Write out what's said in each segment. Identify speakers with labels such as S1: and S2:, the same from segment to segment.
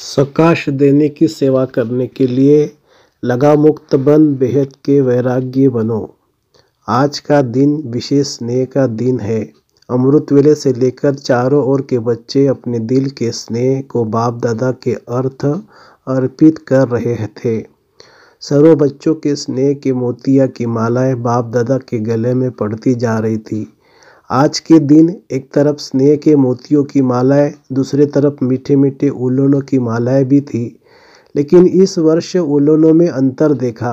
S1: सकाश देने की सेवा करने के लिए लगा मुक्त बन बेहद के वैराग्य बनो आज का दिन विशेष स्नेह का दिन है अमृत वेले से लेकर चारों ओर के बच्चे अपने दिल के स्नेह को बाप दादा के अर्थ अर्पित कर रहे थे सर्व बच्चों के स्नेह के मोतिया की मालाएं बाप दादा के गले में पड़ती जा रही थी आज के दिन एक तरफ स्नेह के मोतियों की मालाएं दूसरे तरफ मीठे मीठे उलोनों की मालाएं भी थी लेकिन इस वर्ष उलोनों में अंतर देखा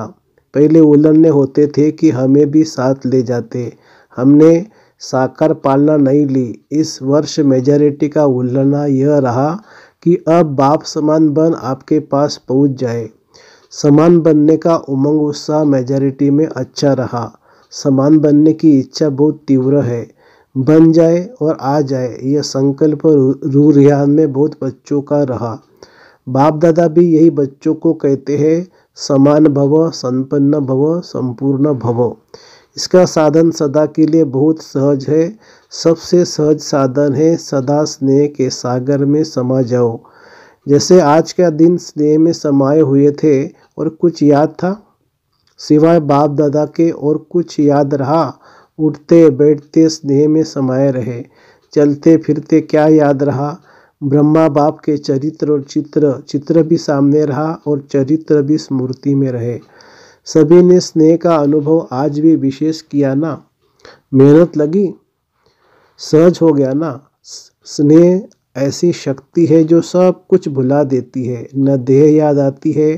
S1: पहले उलन्ने होते थे कि हमें भी साथ ले जाते हमने साकार पालना नहीं ली इस वर्ष मेजॉरिटी का उलना यह रहा कि अब बाप समान बन आपके पास पहुंच जाए समान बनने का उमंग उत्साह मेजॉरिटी में अच्छा रहा समान बनने की इच्छा बहुत तीव्र है बन जाए और आ जाए यह संकल्प रू रियान में बहुत बच्चों का रहा बाप दादा भी यही बच्चों को कहते हैं समान भव संपन्न भव संपूर्ण भव इसका साधन सदा के लिए बहुत सहज है सबसे सहज साधन है सदा स्नेह के सागर में समा जाओ जैसे आज का दिन स्नेह में समाये हुए थे और कुछ याद था सिवाय बाप दादा के और कुछ याद रहा उठते बैठते स्नेह में समाये रहे चलते फिरते क्या याद रहा ब्रह्मा बाप के चरित्र और चित्र चित्र भी सामने रहा और चरित्र भी स्मृति में रहे सभी ने स्नेह का अनुभव आज भी विशेष किया ना मेहनत लगी सहज हो गया ना स्नेह ऐसी शक्ति है जो सब कुछ भुला देती है न देह याद आती है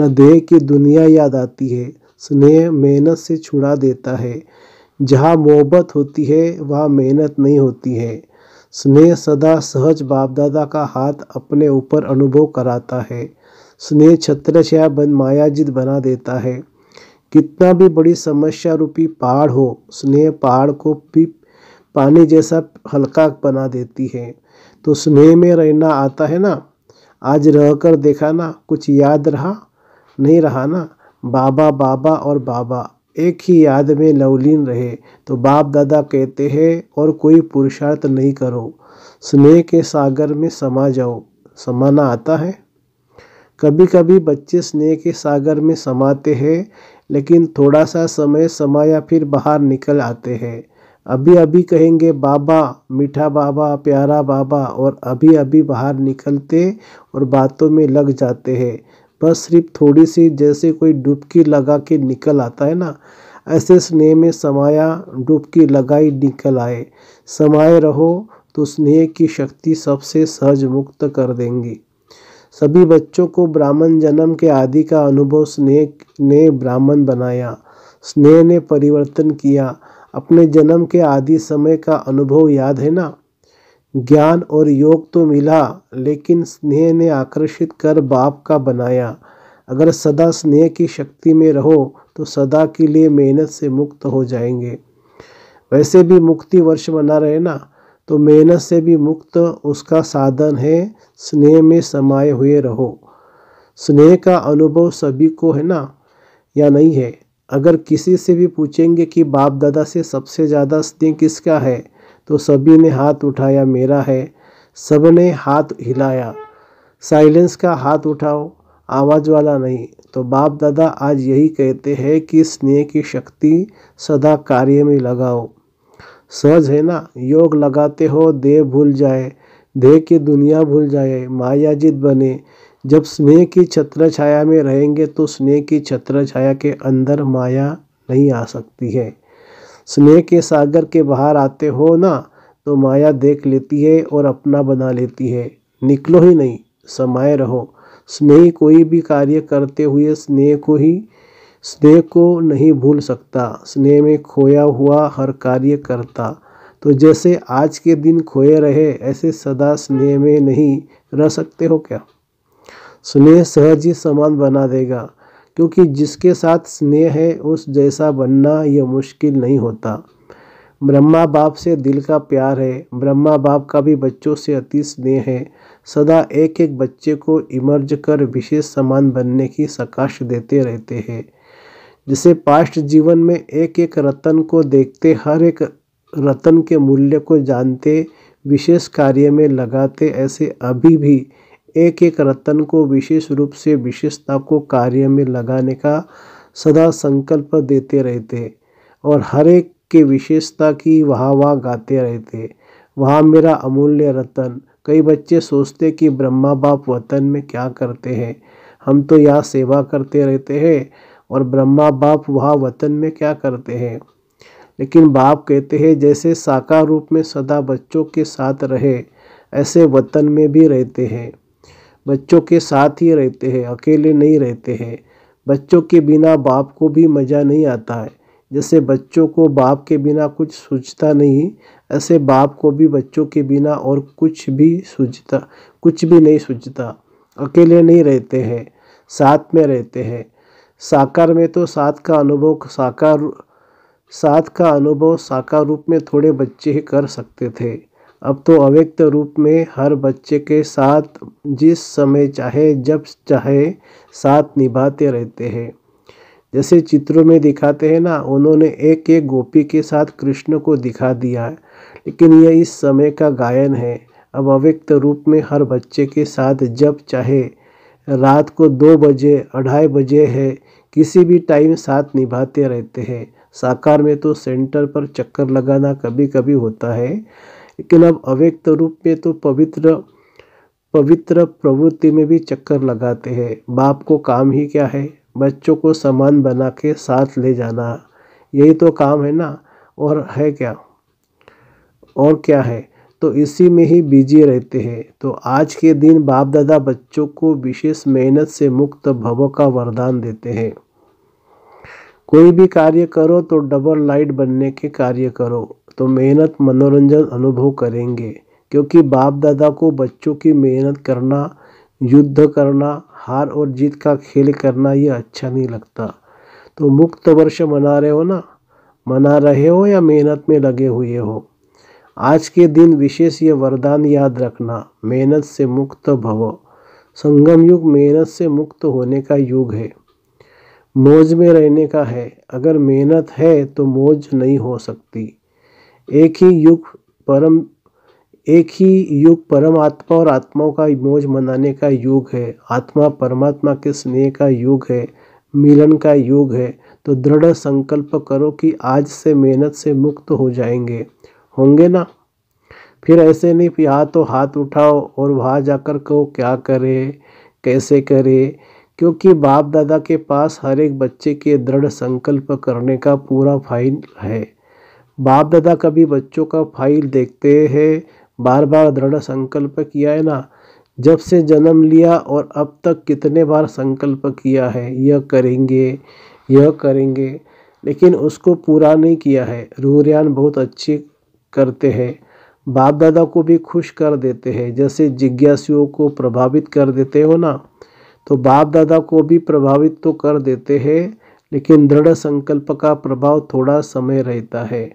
S1: न देह की दुनिया याद आती है स्नेह मेहनत से छुड़ा देता है जहाँ मोहब्बत होती है वहाँ मेहनत नहीं होती है स्नेह सदा सहज बाप दादा का हाथ अपने ऊपर अनुभव कराता है स्नेह छत्रछाया बन मायाजिद बना देता है कितना भी बड़ी समस्या रूपी पहाड़ हो स्नेह पहाड़ को भी पानी जैसा हल्का बना देती है तो स्नेह में रहना आता है ना आज रह कर देखा ना कुछ याद रहा नहीं रहा ना बाबा बाबा और बाबा एक ही याद में लवलीन रहे तो बाप दादा कहते हैं और कोई पुरुषार्थ नहीं करो स्नेह के सागर में समा जाओ समाना आता है कभी कभी बच्चे स्नेह के सागर में समाते हैं लेकिन थोड़ा सा समय समाया फिर बाहर निकल आते हैं अभी अभी कहेंगे बाबा मीठा बाबा प्यारा बाबा और अभी अभी बाहर निकलते और बातों में लग जाते हैं बस सिर्फ थोड़ी सी जैसे कोई डुबकी लगा के निकल आता है ना ऐसे स्नेह में समाया डुबकी लगाई निकल आए समाये रहो तो स्नेह की शक्ति सबसे सहज मुक्त कर देंगी सभी बच्चों को ब्राह्मण जन्म के आदि का अनुभव स्नेह ने ब्राह्मण बनाया स्नेह ने परिवर्तन किया अपने जन्म के आदि समय का अनुभव याद है ना ज्ञान और योग तो मिला लेकिन स्नेह ने आकर्षित कर बाप का बनाया अगर सदा स्नेह की शक्ति में रहो तो सदा के लिए मेहनत से मुक्त हो जाएंगे वैसे भी मुक्ति वर्ष बना रहे ना तो मेहनत से भी मुक्त उसका साधन है स्नेह में समाये हुए रहो स्नेह का अनुभव सभी को है ना या नहीं है अगर किसी से भी पूछेंगे कि बाप दादा से सबसे ज़्यादा स्नेह किसका है तो सभी ने हाथ उठाया मेरा है सब ने हाथ हिलाया साइलेंस का हाथ उठाओ आवाज़ वाला नहीं तो बाप दादा आज यही कहते हैं कि स्नेह की शक्ति सदा कार्य में लगाओ सहज है ना योग लगाते हो देह भूल जाए देह की दुनिया भूल जाए मायाजित बने जब स्नेह की छत्र छाया में रहेंगे तो स्नेह की छत्र छाया के अंदर माया नहीं आ सकती है स्नेह के सागर के बाहर आते हो ना तो माया देख लेती है और अपना बना लेती है निकलो ही नहीं समाये रहो स्नेही कोई भी कार्य करते हुए स्नेह को ही स्नेह को नहीं भूल सकता स्नेह में खोया हुआ हर कार्य करता तो जैसे आज के दिन खोए रहे ऐसे सदा स्नेह में नहीं रह सकते हो क्या स्नेह सहज ही समान बना देगा क्योंकि जिसके साथ स्नेह है उस जैसा बनना यह मुश्किल नहीं होता ब्रह्मा बाप से दिल का प्यार है ब्रह्मा बाप का भी बच्चों से अति स्नेह है सदा एक एक बच्चे को इमर्ज कर विशेष समान बनने की सकाश देते रहते हैं जिसे पास्ट जीवन में एक एक रतन को देखते हर एक रतन के मूल्य को जानते विशेष कार्य में लगाते ऐसे अभी भी एक एक रतन को विशेष रूप से विशेषता को कार्य में लगाने का सदा संकल्प देते रहते और हर एक के विशेषता की वहाँ वाह गाते रहते वहाँ मेरा अमूल्य रतन कई बच्चे सोचते कि ब्रह्मा बाप वतन में क्या करते हैं हम तो यहाँ सेवा करते रहते हैं और ब्रह्मा बाप वहाँ वतन में क्या करते हैं लेकिन बाप कहते हैं जैसे साकार रूप में सदा बच्चों के साथ रहे ऐसे वतन में भी रहते हैं बच्चों के साथ ही रहते हैं अकेले नहीं रहते हैं बच्चों के बिना बाप को भी मज़ा नहीं आता है जैसे बच्चों को बाप के बिना कुछ सूझता नहीं ऐसे बाप को भी बच्चों के बिना और कुछ भी सूझता कुछ भी नहीं सूझता अकेले नहीं रहते हैं साथ में रहते हैं साकार में तो साथ का अनुभव साकार साथ का अनुभव साकार रूप में थोड़े बच्चे ही कर सकते थे अब तो अव्यक्त रूप में हर बच्चे के साथ जिस समय चाहे जब चाहे साथ निभाते रहते हैं जैसे चित्रों में दिखाते हैं ना उन्होंने एक एक गोपी के साथ कृष्ण को दिखा दिया है लेकिन यह इस समय का गायन है अब अव्यक्त रूप में हर बच्चे के साथ जब चाहे रात को दो बजे अढ़ाई बजे है किसी भी टाइम साथ निभाते रहते हैं साकार में तो सेंटर पर चक्कर लगाना कभी कभी होता है लेकिन अब अव्यक्त रूप में तो पवित्र पवित्र प्रवृत्ति में भी चक्कर लगाते हैं बाप को काम ही क्या है बच्चों को समान बना के साथ ले जाना यही तो काम है ना और है क्या और क्या है तो इसी में ही बिजी रहते हैं तो आज के दिन बाप दादा बच्चों को विशेष मेहनत से मुक्त भवों का वरदान देते हैं कोई भी कार्य करो तो डबल लाइट बनने के कार्य करो तो मेहनत मनोरंजन अनुभव करेंगे क्योंकि बाप दादा को बच्चों की मेहनत करना युद्ध करना हार और जीत का खेल करना ये अच्छा नहीं लगता तो मुक्त वर्ष मना रहे हो ना मना रहे हो या मेहनत में लगे हुए हो आज के दिन विशेष ये वरदान याद रखना मेहनत से मुक्त भवो संगम युग मेहनत से मुक्त होने का युग है मौज में रहने का है अगर मेहनत है तो मौज नहीं हो सकती एक ही युग परम एक ही युग परमात्मा और आत्माओं का मोज मनाने का युग है आत्मा परमात्मा के स्नेह का युग है मिलन का युग है तो दृढ़ संकल्प करो कि आज से मेहनत से मुक्त हो जाएंगे होंगे ना फिर ऐसे नहीं यहाँ तो हाथ उठाओ और वहाँ जाकर कहो क्या करे कैसे करे क्योंकि बाप दादा के पास हर एक बच्चे के दृढ़ संकल्प करने का पूरा फाइल है बाप दादा कभी बच्चों का फाइल देखते हैं बार बार दृढ़ संकल्प किया है ना जब से जन्म लिया और अब तक कितने बार संकल्प किया है यह करेंगे यह करेंगे लेकिन उसको पूरा नहीं किया है रूहरियान बहुत अच्छी करते हैं बाप दादा को भी खुश कर देते हैं जैसे जिज्ञासियों को प्रभावित कर देते हो ना तो बाप दादा को भी प्रभावित तो कर देते हैं लेकिन दृढ़ संकल्प का प्रभाव थोड़ा समय रहता है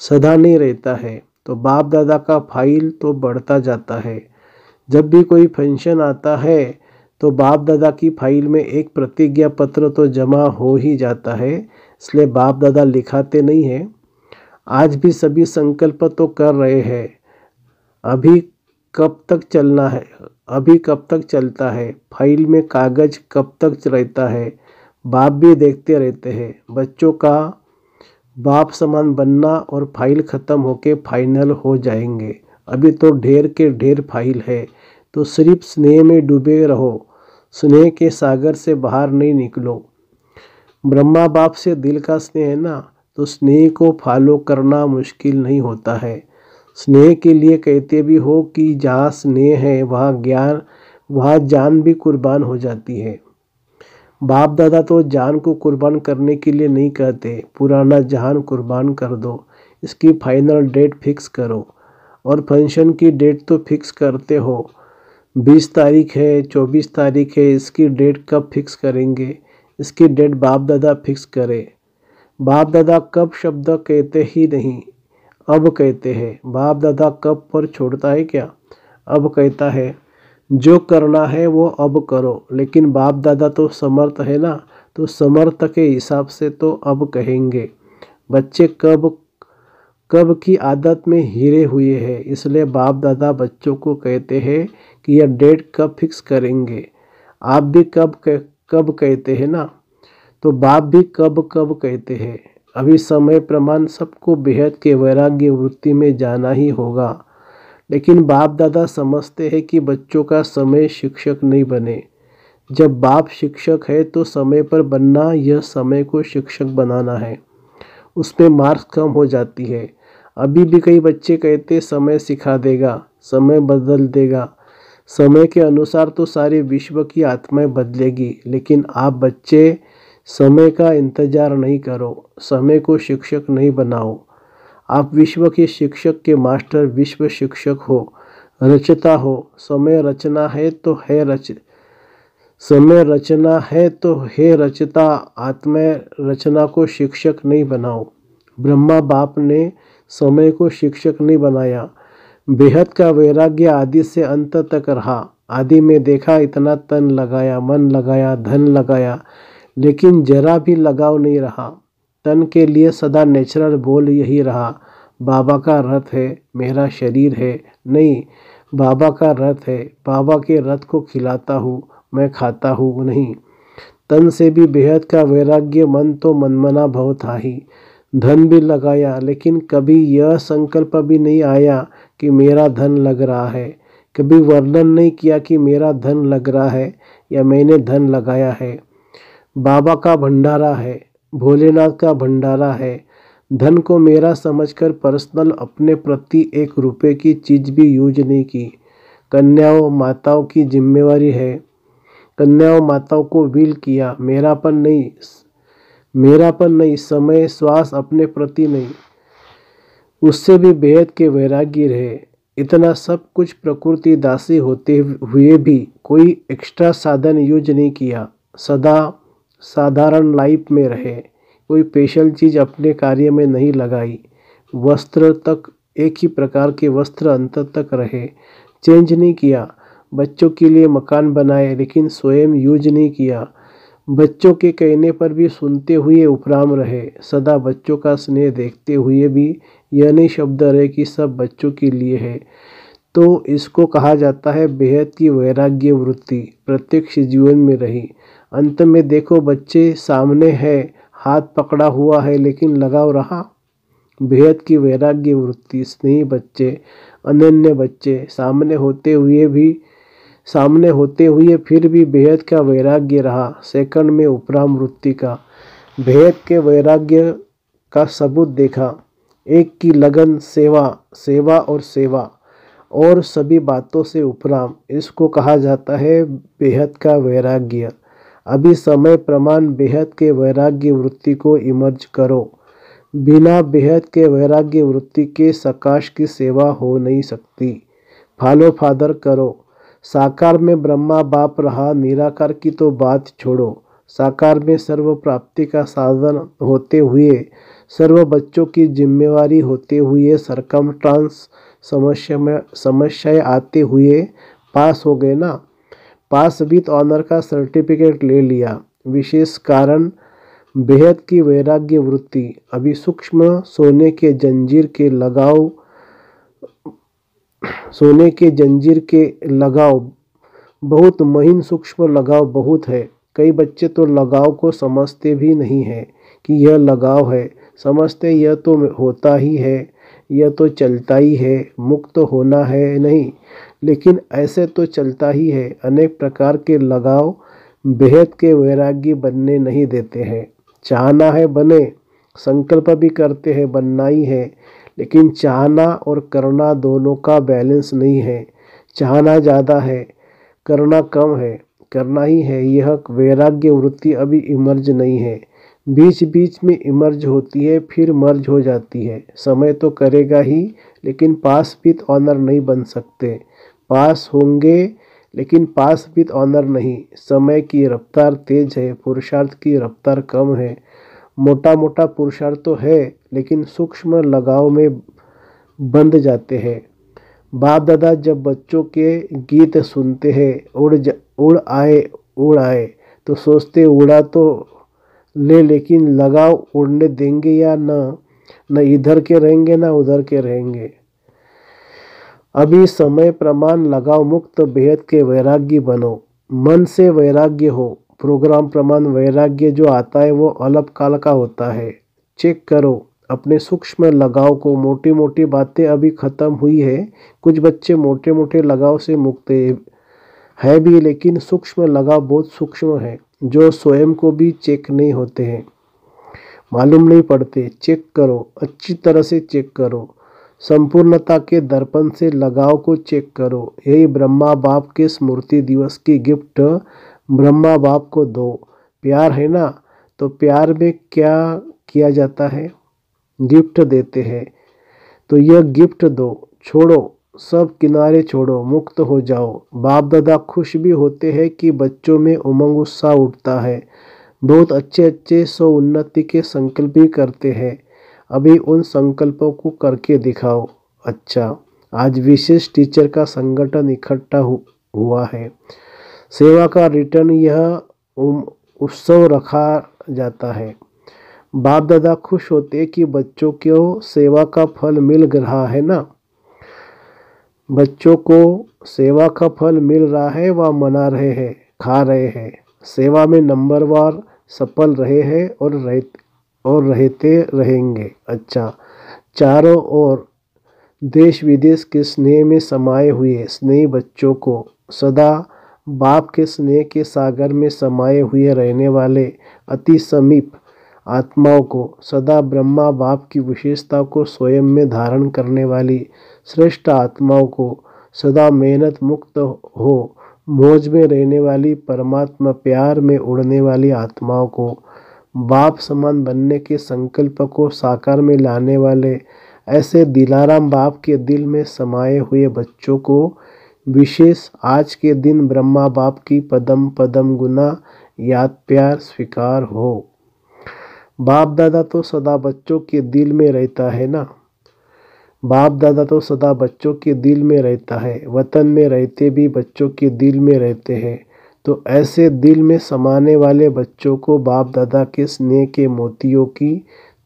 S1: सदा नहीं रहता है तो बाप दादा का फाइल तो बढ़ता जाता है जब भी कोई फंक्शन आता है तो बाप दादा की फाइल में एक प्रतिज्ञा पत्र तो जमा हो ही जाता है इसलिए बाप दादा लिखाते नहीं हैं आज भी सभी संकल्प तो कर रहे हैं अभी कब तक चलना है अभी कब तक चलता है फाइल में कागज कब तक रहता है बाप भी देखते रहते हैं बच्चों का बाप समान बनना और फाइल ख़त्म होके फाइनल हो जाएंगे अभी तो ढेर के ढेर फाइल है तो सिर्फ स्नेह में डूबे रहो स्नेह के सागर से बाहर नहीं निकलो ब्रह्मा बाप से दिल का स्नेह है ना तो स्नेह को फॉलो करना मुश्किल नहीं होता है स्नेह के लिए कहते भी हो कि जहाँ स्नेह है वहाँ ज्ञान वहाँ जान भी कुर्बान हो जाती है बाप दादा तो जान को कुर्बान करने के लिए नहीं कहते पुराना जान कुर्बान कर दो इसकी फाइनल डेट फिक्स करो और फंक्शन की डेट तो फिक्स करते हो बीस तारीख है चौबीस तारीख है इसकी डेट कब फिक्स करेंगे इसकी डेट बाप दादा फिक्स करे बाप दादा कब शब्द कहते ही नहीं अब कहते हैं बाप दादा कब पर छोड़ता है क्या अब कहता है जो करना है वो अब करो लेकिन बाप दादा तो समर्थ है ना तो समर्थ के हिसाब से तो अब कहेंगे बच्चे कब कब की आदत में हीरे हुए हैं इसलिए बाप दादा बच्चों को कहते हैं कि यह डेट कब फिक्स करेंगे आप भी कब कह, कब कहते हैं ना तो बाप भी कब कब कहते हैं अभी समय प्रमाण सबको बेहद के वैराग्य वृत्ति में जाना ही होगा लेकिन बाप दादा समझते हैं कि बच्चों का समय शिक्षक नहीं बने जब बाप शिक्षक है तो समय पर बनना यह समय को शिक्षक बनाना है उसमें मार्क्स कम हो जाती है अभी भी कई बच्चे कहते समय सिखा देगा समय बदल देगा समय के अनुसार तो सारे विश्व की आत्माएं बदलेगी लेकिन आप बच्चे समय का इंतज़ार नहीं करो समय को शिक्षक नहीं बनाओ आप विश्व के शिक्षक के मास्टर विश्व शिक्षक हो रचता हो समय रचना है तो है रच समय रचना है तो है रचता आत्मय रचना को शिक्षक नहीं बनाओ ब्रह्मा बाप ने समय को शिक्षक नहीं बनाया बेहद का वैराग्य आदि से अंत तक रहा आदि में देखा इतना तन लगाया मन लगाया धन लगाया लेकिन जरा भी लगाव नहीं रहा तन के लिए सदा नेचुरल बोल यही रहा बाबा का रथ है मेरा शरीर है नहीं बाबा का रथ है बाबा के रथ को खिलाता हूँ मैं खाता हूँ नहीं तन से भी बेहद का वैराग्य मन तो मनमना भव था ही धन भी लगाया लेकिन कभी यह संकल्प भी नहीं आया कि मेरा धन लग रहा है कभी वर्णन नहीं किया कि मेरा धन लग रहा है या मैंने धन लगाया है बाबा का भंडारा है भोलेनाथ का भंडारा है धन को मेरा समझकर पर्सनल अपने प्रति एक रुपए की चीज़ भी यूज नहीं की कन्याओं माताओं की जिम्मेवारी है कन्याओं माताओं को विल किया मेरापन नहीं मेरापन नहीं समय श्वास अपने प्रति नहीं उससे भी बेहद के वैराग्य रहे इतना सब कुछ प्रकृति दासी होते हुए भी कोई एक्स्ट्रा साधन यूज नहीं किया सदा साधारण लाइफ में रहे कोई स्पेशल चीज़ अपने कार्य में नहीं लगाई वस्त्र तक एक ही प्रकार के वस्त्र अंत तक रहे चेंज नहीं किया बच्चों के लिए मकान बनाए लेकिन स्वयं यूज नहीं किया बच्चों के कहने पर भी सुनते हुए उपराम रहे सदा बच्चों का स्नेह देखते हुए भी यह नहीं शब्द रहे कि सब बच्चों के लिए है तो इसको कहा जाता है बेहद की वैराग्य वृत्ति प्रत्यक्ष जीवन में रही अंत में देखो बच्चे सामने है हाथ पकड़ा हुआ है लेकिन लगाव रहा बेहद की वैराग्य वृत्ति स्नेही बच्चे अनन्य बच्चे सामने होते हुए भी सामने होते हुए फिर भी बेहद का वैराग्य रहा सेकंड में उपराम वृत्ति का बेहद के वैराग्य का सबूत देखा एक की लगन सेवा सेवा और सेवा और सभी बातों से उपराम इसको कहा जाता है बेहद का वैराग्य अभी समय प्रमाण बेहद के वैराग्य वृत्ति को इमर्ज करो बिना बेहद के वैराग्य वृत्ति के सकाश की सेवा हो नहीं सकती फालो फादर करो साकार में ब्रह्मा बाप रहा निराकार की तो बात छोड़ो साकार में सर्व प्राप्ति का साधन होते हुए सर्व बच्चों की जिम्मेवारी होते हुए सरकम ट्रांस समस्या में समस्याएं आते हुए पास हो गए ना पास विद ऑनर का सर्टिफिकेट ले लिया विशेष कारण बेहद की वैराग्य वृत्ति अभी सूक्ष्म सोने के जंजीर के लगाव सोने के जंजीर के लगाव बहुत महीन सूक्ष्म लगाव बहुत है कई बच्चे तो लगाव को समझते भी नहीं है कि यह लगाव है समझते यह तो होता ही है यह तो चलता ही है मुक्त तो होना है नहीं लेकिन ऐसे तो चलता ही है अनेक प्रकार के लगाव बेहद के वैराग्य बनने नहीं देते हैं चाहना है बने संकल्प भी करते हैं बनना ही है लेकिन चाहना और करना दोनों का बैलेंस नहीं है चाहना ज़्यादा है करना कम है करना ही है यह वैराग्य वृत्ति अभी इमर्ज नहीं है बीच बीच में इमर्ज होती है फिर मर्ज हो जाती है समय तो करेगा ही लेकिन पास विथ ऑनर नहीं बन सकते पास होंगे लेकिन पास विथ ऑनर नहीं समय की रफ्तार तेज है पुरुषार्थ की रफ्तार कम है मोटा मोटा पुरुषार्थ तो है लेकिन सूक्ष्म लगाव में बंध जाते हैं बाप दादा जब बच्चों के गीत सुनते हैं उड़ जा उड़ आए उड़ आए तो सोचते उड़ा तो ले लेकिन लगाव उड़ने देंगे या ना न इधर के रहेंगे ना उधर के रहेंगे अभी समय प्रमाण लगाव मुक्त बेहद के वैराग्य बनो मन से वैराग्य हो प्रोग्राम प्रमाण वैराग्य जो आता है वो अलग काल का होता है चेक करो अपने सूक्ष्म लगाव को मोटी मोटी बातें अभी ख़त्म हुई है कुछ बच्चे मोटे मोटे लगाव से मुक्त है भी लेकिन सूक्ष्म लगाव बहुत सूक्ष्म है जो स्वयं को भी चेक नहीं होते हैं मालूम नहीं पड़ते चेक करो अच्छी तरह से चेक करो संपूर्णता के दर्पण से लगाव को चेक करो यही ब्रह्मा बाप के स्मृति दिवस की गिफ्ट ब्रह्मा बाप को दो प्यार है ना तो प्यार में क्या किया जाता है गिफ्ट देते हैं तो यह गिफ्ट दो छोड़ो सब किनारे छोड़ो मुक्त हो जाओ बाप दादा खुश भी होते हैं कि बच्चों में उमंग उत्साह उठता है बहुत अच्छे अच्छे सो उन्नति के संकल्प भी करते हैं अभी उन संकल्पों को करके दिखाओ अच्छा आज विशेष टीचर का संगठन इकट्ठा हुआ है सेवा का रिटर्न यह उत्सव रखा जाता है बाप दादा खुश होते कि बच्चों को सेवा का फल मिल रहा है ना बच्चों को सेवा का फल मिल रहा है व मना रहे हैं खा रहे हैं सेवा में नंबरवार सफल रहे हैं और रह और रहते रहेंगे अच्छा चारों ओर देश विदेश के स्नेह में समाये हुए स्नेह बच्चों को सदा बाप के स्नेह के सागर में समाये हुए रहने वाले अति समीप आत्माओं को सदा ब्रह्मा बाप की विशेषता को स्वयं में धारण करने वाली श्रेष्ठ आत्माओं को सदा मेहनत मुक्त हो मौज में रहने वाली परमात्मा प्यार में उड़ने वाली आत्माओं को बाप समान बनने के संकल्प को साकार में लाने वाले ऐसे दिलाराम बाप के दिल में समाये हुए बच्चों को विशेष आज के दिन ब्रह्मा बाप की पदम पदम गुना याद प्यार स्वीकार हो बाप दादा तो सदा बच्चों के दिल में रहता है ना बाप दादा तो सदा बच्चों के दिल में रहता है वतन में रहते भी बच्चों के दिल में रहते हैं तो ऐसे दिल में समाने वाले बच्चों को बाप दादा के स्नेह के मोतियों की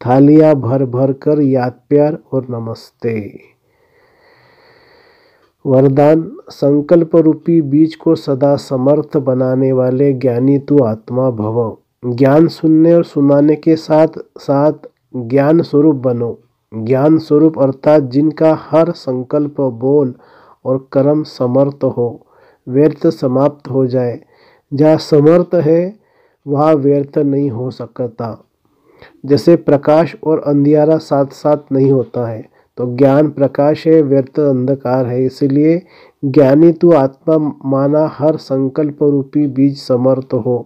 S1: थालियां भर भर कर याद प्यार और नमस्ते वरदान संकल्प रूपी बीज को सदा समर्थ बनाने वाले ज्ञानी तू आत्मा भव ज्ञान सुनने और सुनाने के साथ साथ ज्ञान स्वरूप बनो ज्ञान स्वरूप अर्थात जिनका हर संकल्प बोल और कर्म समर्थ हो व्यर्थ समाप्त हो जाए जहाँ समर्थ है वहाँ व्यर्थ नहीं हो सकता जैसे प्रकाश और अंधियारा साथ साथ नहीं होता है तो ज्ञान प्रकाश है व्यर्थ अंधकार है इसलिए ज्ञानी तू तो आत्मा माना हर संकल्प रूपी बीज समर्थ हो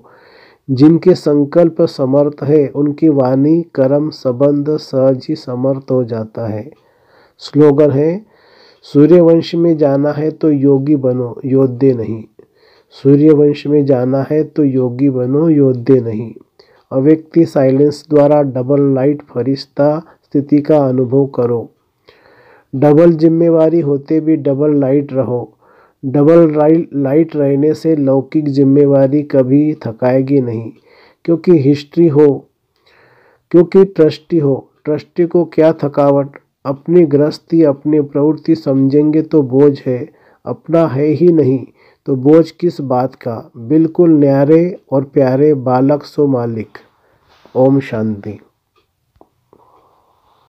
S1: जिनके संकल्प समर्थ है उनकी वाणी कर्म संबंध सहज ही समर्थ हो जाता है स्लोगन है सूर्यवंश में जाना है तो योगी बनो योद्धे नहीं सूर्यवंश में जाना है तो योगी बनो योद्धे नहीं अव्यक्ति साइलेंस द्वारा डबल लाइट फरिश्ता स्थिति का अनुभव करो डबल जिम्मेवारी होते भी डबल लाइट रहो डबल लाइट रहने से लौकिक जिम्मेवारी कभी थकाएगी नहीं क्योंकि हिस्ट्री हो क्योंकि ट्रस्टी हो ट्रस्टी को क्या थकावट अपनी गृहस्थी अपनी प्रवृत्ति समझेंगे तो बोझ है अपना है ही नहीं तो बोझ किस बात का बिल्कुल न्यारे और प्यारे बालक सो मालिक ओम शांति